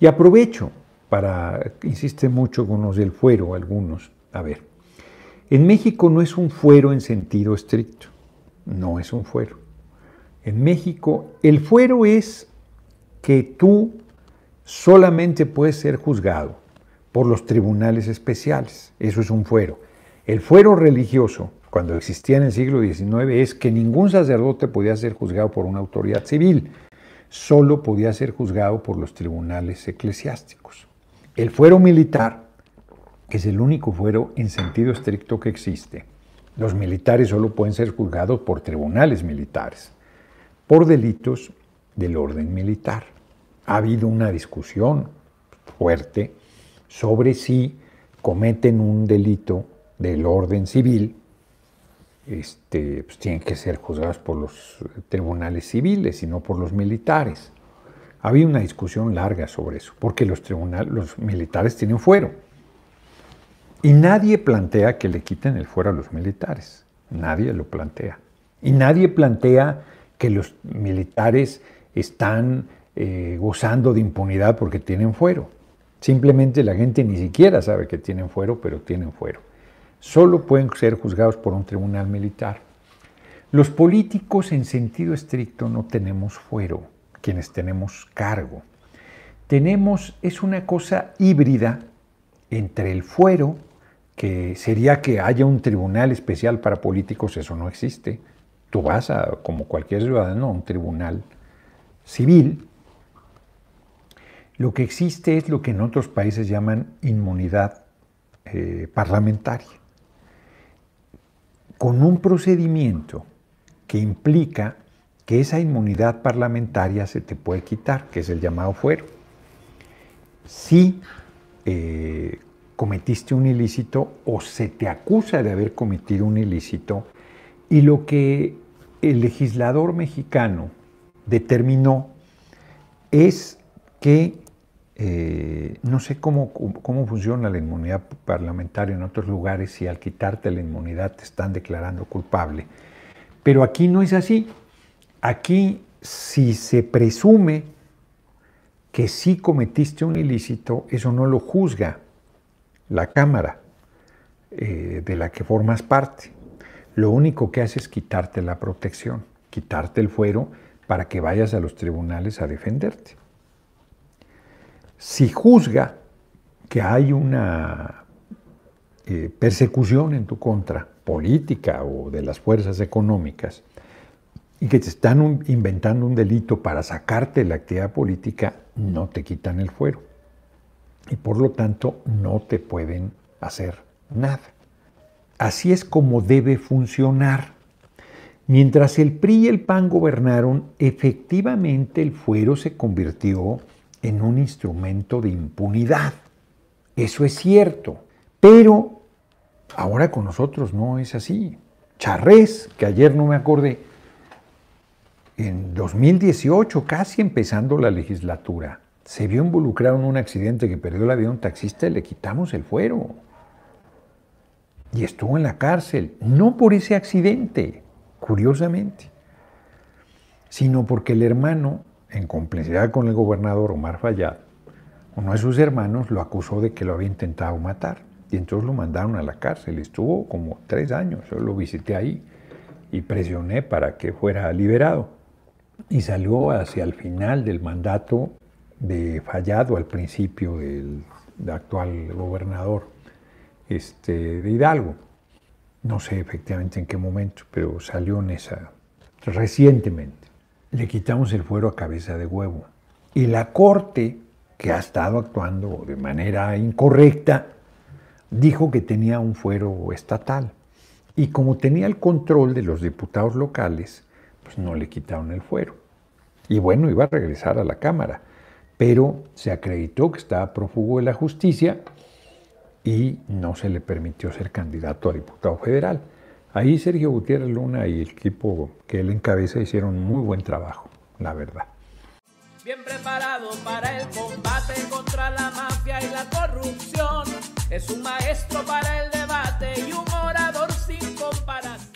Y aprovecho para, insiste mucho con los del fuero, algunos, a ver, en México no es un fuero en sentido estricto, no es un fuero. En México el fuero es que tú solamente puedes ser juzgado por los tribunales especiales, eso es un fuero. El fuero religioso, cuando existía en el siglo XIX, es que ningún sacerdote podía ser juzgado por una autoridad civil, solo podía ser juzgado por los tribunales eclesiásticos. El fuero militar es el único fuero en sentido estricto que existe. Los militares solo pueden ser juzgados por tribunales militares, por delitos del orden militar. Ha habido una discusión fuerte sobre si cometen un delito del orden civil este, pues, tienen que ser juzgados por los tribunales civiles y no por los militares. Había una discusión larga sobre eso, porque los, los militares tienen fuero. Y nadie plantea que le quiten el fuero a los militares. Nadie lo plantea. Y nadie plantea que los militares están eh, gozando de impunidad porque tienen fuero. Simplemente la gente ni siquiera sabe que tienen fuero, pero tienen fuero solo pueden ser juzgados por un tribunal militar. Los políticos en sentido estricto no tenemos fuero, quienes tenemos cargo. Tenemos, es una cosa híbrida entre el fuero, que sería que haya un tribunal especial para políticos, eso no existe. Tú vas a, como cualquier ciudadano, a un tribunal civil. Lo que existe es lo que en otros países llaman inmunidad eh, parlamentaria con un procedimiento que implica que esa inmunidad parlamentaria se te puede quitar, que es el llamado fuero. Si eh, cometiste un ilícito o se te acusa de haber cometido un ilícito, y lo que el legislador mexicano determinó es que eh, no sé cómo, funciona la inmunidad parlamentaria en otros lugares si al quitarte la inmunidad te están declarando culpable. Pero aquí no es así. Aquí si se presume que sí cometiste un ilícito, eso no lo juzga la Cámara eh, de la que formas parte. Lo único que hace es quitarte la protección, quitarte el fuero para que vayas a los tribunales a defenderte si juzga que hay una eh, persecución en tu contra, política o de las fuerzas económicas, y que te están inventando un delito para sacarte de la actividad política, no te quitan el fuero. Y por lo tanto no te pueden hacer nada. Así es como debe funcionar. Mientras el PRI y el PAN gobernaron, efectivamente el fuero se convirtió en un instrumento de impunidad. Eso es cierto, pero ahora con nosotros no es así. Charrés, que ayer no me acordé, en 2018, casi empezando la legislatura, se vio involucrado en un accidente que perdió la vida un taxista y le quitamos el fuero. Y estuvo en la cárcel, no por ese accidente, curiosamente, sino porque el hermano en complicidad con el gobernador Omar Fayad, uno de sus hermanos lo acusó de que lo había intentado matar. Y entonces lo mandaron a la cárcel. Estuvo como tres años. Yo lo visité ahí y presioné para que fuera liberado. Y salió hacia el final del mandato de Fallado, al principio del, actual gobernador este, de Hidalgo. No sé efectivamente en qué momento, pero salió en esa recientemente le quitamos el fuero a cabeza de huevo. Y la Corte, que ha estado actuando de manera incorrecta, dijo que tenía un fuero estatal. Y como tenía el control de los diputados locales, pues no le quitaron el fuero. Y bueno, iba a regresar a la Cámara, pero se acreditó que estaba prófugo de la justicia y no se le permitió ser candidato a diputado federal. Ahí Sergio Gutiérrez Luna y el equipo que él encabeza hicieron muy buen trabajo, la verdad. Bien preparado para el combate contra la mafia y la corrupción. Es un maestro para el debate y un orador sin comparación.